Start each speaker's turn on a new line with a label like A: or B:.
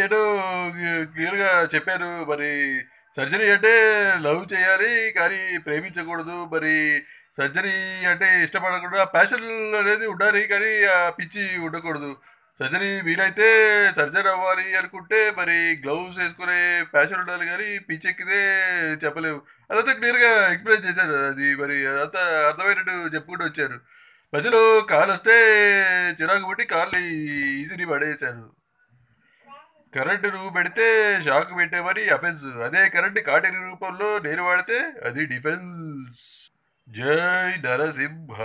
A: ఏదో క్లియర్గా చెప్పారు మరి సర్జరీ అంటే లవ్ చేయాలి కానీ ప్రేమించకూడదు మరి సర్జరీ అంటే ఇష్టపడకూడదు ఆ ప్యాషన్ అనేది ఉండాలి కానీ ఆ పిచ్చి ఉండకూడదు సర్జరీ వీలైతే సర్జరీ అవ్వాలి అనుకుంటే మరి గ్లౌస్ వేసుకునే ప్యాషన్ ఉండాలి కానీ పిచ్చి ఎక్కితే చెప్పలేము అదంతా క్లియర్గా ఎక్స్ప్లెయిన్ చేశారు అది మరి అదంతా అర్థమైనట్టు చెప్పుకుంటూ వచ్చారు ప్రజలు కాలు వస్తే చిరాకు పట్టి కాళ్ళు ఈజీని పడేశారు కరెంటు నువ్వు పెడితే షాక్ పెట్టే మరి అఫెన్స్ అదే కరెంటు కాటరీ రూపంలో
B: నేను వాడితే అది డిఫెన్స్ జై నరసింహ